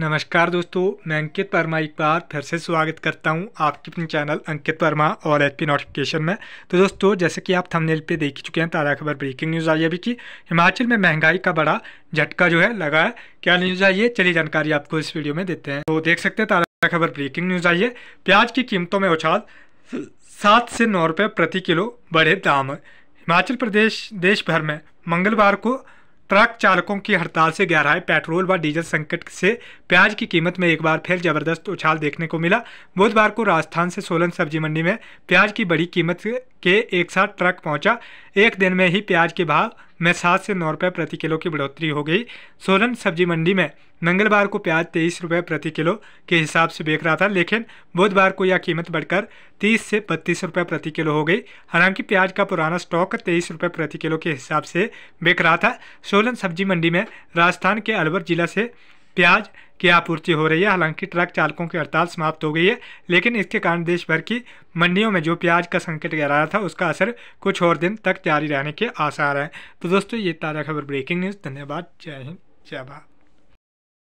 नमस्कार दोस्तों मैं अंकित वर्मा एक बार फिर से स्वागत करता हूं आपके अपने चैनल अंकित वर्मा और एच नोटिफिकेशन में तो दोस्तों जैसे कि आप थंबनेल पे देख चुके हैं ताज़ा खबर ब्रेकिंग न्यूज़ आई है अभी की हिमाचल में महंगाई का बड़ा झटका जो है लगा है क्या न्यूज़ आई है चलिए जानकारी आपको इस वीडियो में देते हैं तो देख सकते हैं ताज़ा खबर ब्रेकिंग न्यूज़ आई है प्याज की कीमतों में उछाल सात से नौ रुपये प्रति किलो बढ़े दाम हिमाचल प्रदेश देश भर में मंगलवार को ट्रक चालकों की हड़ताल से गहराए पेट्रोल व डीजल संकट से प्याज की कीमत में एक बार फिर जबरदस्त उछाल देखने को मिला बुधवार को राजस्थान से सोलन सब्जी मंडी में प्याज की बड़ी कीमत के एक साथ ट्रक पहुंचा एक दिन में ही प्याज के भाव में सात से नौ रुपये प्रति किलो की बढ़ोतरी हो गई सोलन सब्जी मंडी में मंगलवार को प्याज तेईस रुपये प्रति किलो के हिसाब से बेच रहा था लेकिन बुधवार को यह कीमत बढ़कर तीस से बत्तीस रुपये प्रति किलो हो गई हालांकि प्याज का पुराना स्टॉक तेईस रुपये प्रति किलो के हिसाब से बेच रहा था सोलन सब्जी मंडी में राजस्थान के अलवर जिला से प्याज की आपूर्ति हो रही है हालांकि ट्रक चालकों की हड़ताल समाप्त हो गई है लेकिन इसके कारण देश भर की मंडियों में जो प्याज का संकट गहराया था उसका असर कुछ और दिन तक जारी रहने के आसार हैं तो दोस्तों ये ताज़ा खबर ब्रेकिंग न्यूज़ धन्यवाद जय हिंद जय भारत